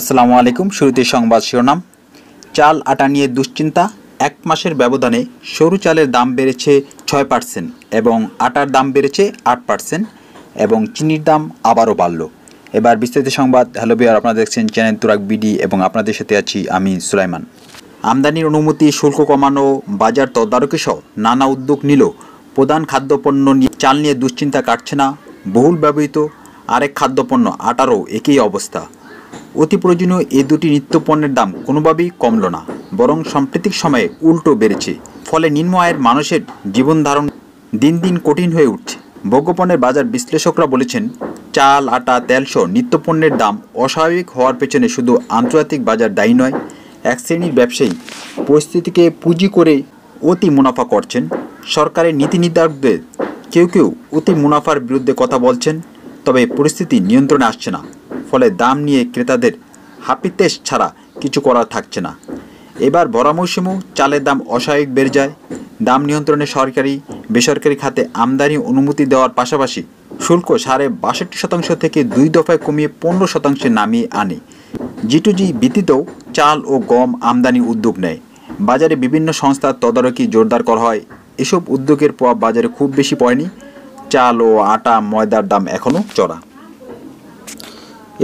আসসালামু আলাইকুম শুরুতে সংবাদ শিরোনাম চাল আটা নিয়ে দুশ্চিন্তা এক মাসের ব্যবধানে সরু চালের দাম বেড়েছে ছয় পার্সেন্ট এবং আটার দাম বেড়েছে আট পার্সেন্ট এবং চিনির দাম আবারও বাড়ল এবার বিস্তারিত সংবাদ হ্যালো বিয়ার আপনারা দেখছেন চ্যানেল তুরাক বিডি এবং আপনাদের সাথে আছি আমি সুলাইমান আমদানির অনুমতি শুল্ক কমানো বাজার তদারকি সহ নানা উদ্যোগ নিল প্রধান খাদ্যপণ্য নিয়ে চাল নিয়ে দুশ্চিন্তা কাটছে না বহুল ব্যবহৃত আরেক খাদ্যপণ্য আটারও একই অবস্থা অতি প্রয়োজনীয় এই দুটি নিত্যপণ্যের দাম কোনোভাবেই কমল না বরং সাম্প্রতিক সময়ে উল্টো বেড়েছে ফলে নিম্ন আয়ের মানুষের জীবন ধারণ দিন দিন কঠিন হয়ে উঠছে ভোগ্যপণ্যের বাজার বিশ্লেষকরা বলেছেন চাল আটা তেলসহ নিত্যপণ্যের দাম অস্বাভাবিক হওয়ার পেছনে শুধু আন্তর্জাতিক বাজার দায়ী নয় এক শ্রেণীর ব্যবসায়ী পরিস্থিতিকে পুঁজি করে অতি মুনাফা করছেন সরকারের নীতি নির্ধারকদের কেউ কেউ অতি মুনাফার বিরুদ্ধে কথা বলছেন তবে পরিস্থিতি নিয়ন্ত্রণে আসছে না ফলে দাম নিয়ে ক্রেতাদের হাপিতেশ ছাড়া কিছু করার থাকছে না এবার ভরা মৌসুমেও চালের দাম অস্বাভাবিক বেড়ে যায় দাম নিয়ন্ত্রণে সরকারি বেসরকারি খাতে আমদানি অনুমতি দেওয়ার পাশাপাশি শুল্ক সাড়ে বাষট্টি শতাংশ থেকে দুই দফায় কমিয়ে পনেরো শতাংশে নামিয়ে আনে জিটুজি ব্যতীতও চাল ও গম আমদানি উদ্যোগ নেয় বাজারে বিভিন্ন সংস্থার তদারকি জোরদার করা হয় এসব উদ্যোগের প্রভাব বাজারে খুব বেশি পড়েনি চাল ও আটা ময়দার দাম এখনও চড়া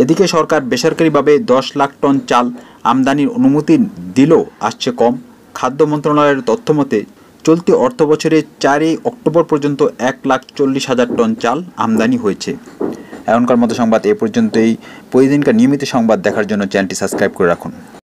এদিকে সরকার বেসরকারিভাবে দশ লাখ টন চাল আমদানির অনুমতি দিলেও আসছে কম খাদ্য মন্ত্রণালয়ের তথ্যমতে চলতি অর্থ বছরে চারই অক্টোবর পর্যন্ত এক লাখ চল্লিশ হাজার টন চাল আমদানি হয়েছে এখনকার মতো সংবাদ এ পর্যন্তই প্রতিদিনকার নিয়মিত সংবাদ দেখার জন্য চ্যানেলটি সাবস্ক্রাইব করে রাখুন